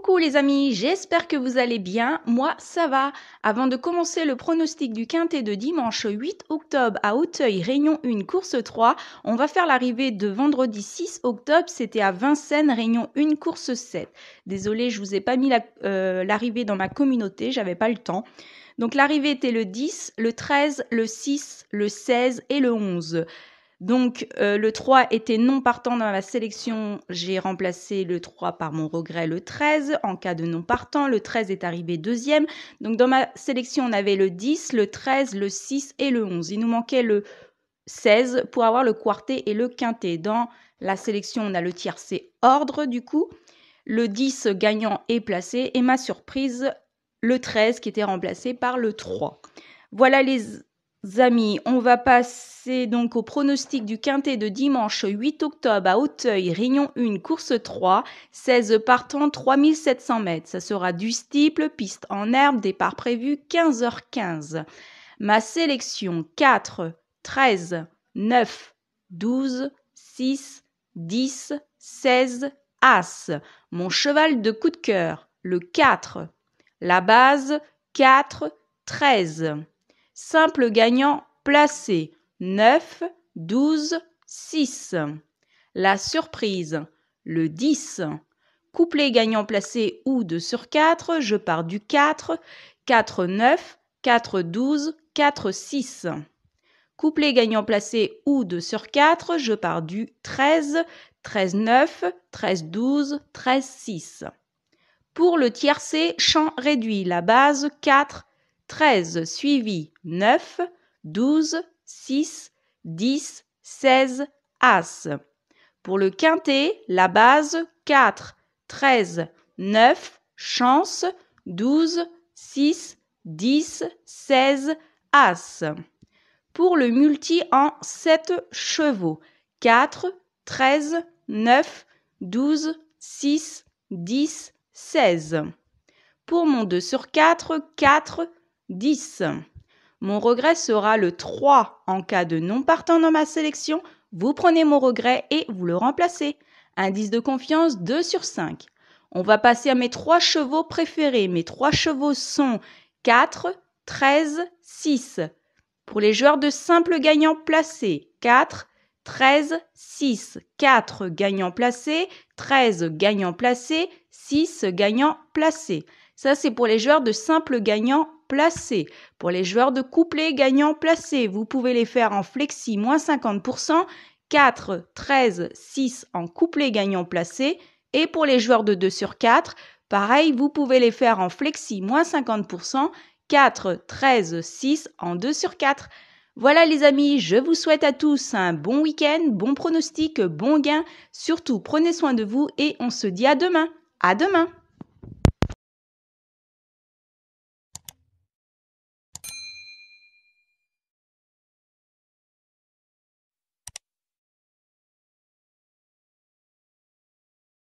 Coucou les amis, j'espère que vous allez bien. Moi, ça va. Avant de commencer le pronostic du quintet de dimanche 8 octobre à Auteuil, Réunion 1, course 3, on va faire l'arrivée de vendredi 6 octobre. C'était à Vincennes, Réunion 1, course 7. Désolée, je vous ai pas mis euh, l'arrivée dans ma communauté, j'avais pas le temps. Donc l'arrivée était le 10, le 13, le 6, le 16 et le 11. Donc euh, le 3 était non partant dans ma sélection, j'ai remplacé le 3 par mon regret le 13. En cas de non partant, le 13 est arrivé deuxième. Donc dans ma sélection, on avait le 10, le 13, le 6 et le 11. Il nous manquait le 16 pour avoir le quartet et le quintet. Dans la sélection, on a le tiercé ordre du coup. Le 10 gagnant est placé et ma surprise, le 13 qui était remplacé par le 3. Voilà les amis, on va passer donc au pronostic du quintet de dimanche 8 octobre à Hauteuil, Rignon 1, course 3, 16 partants, 3700 mètres. Ça sera du steeple, piste en herbe, départ prévu 15h15. Ma sélection 4, 13, 9, 12, 6, 10, 16, As. Mon cheval de coup de cœur, le 4. La base, 4, 13. Simple gagnant placé 9, 12, 6. La surprise, le 10. Couplet gagnant placé ou 2 sur 4, je pars du 4, 4, 9, 4, 12, 4, 6. Couplet gagnant placé ou 2 sur 4, je pars du 13, 13, 9, 13, 12, 13, 6. Pour le tiercé, champ réduit, la base 4, 13 suivi 9, 12, 6, 10, 16, As. Pour le quintet, la base 4, 13, 9, chance 12, 6, 10, 16, As. Pour le multi en 7 chevaux, 4, 13, 9, 12, 6, 10, 16. Pour mon 2 sur 4, 4, 10. Mon regret sera le 3 en cas de non partant dans ma sélection. Vous prenez mon regret et vous le remplacez. Indice de confiance 2 sur 5. On va passer à mes 3 chevaux préférés. Mes 3 chevaux sont 4, 13, 6. Pour les joueurs de simple gagnant placé, 4, 13, 6. 4 gagnants placés, 13 gagnants placés, 6 gagnants placés. Ça, c'est pour les joueurs de simple gagnant placé. Pour les joueurs de couplet gagnant placé, vous pouvez les faire en flexi moins 50%, 4, 13, 6 en couplet gagnant placé. Et pour les joueurs de 2 sur 4, pareil, vous pouvez les faire en flexi moins 50%, 4, 13, 6 en 2 sur 4. Voilà les amis, je vous souhaite à tous un bon week-end, bon pronostic, bon gain. Surtout, prenez soin de vous et on se dit à demain. À demain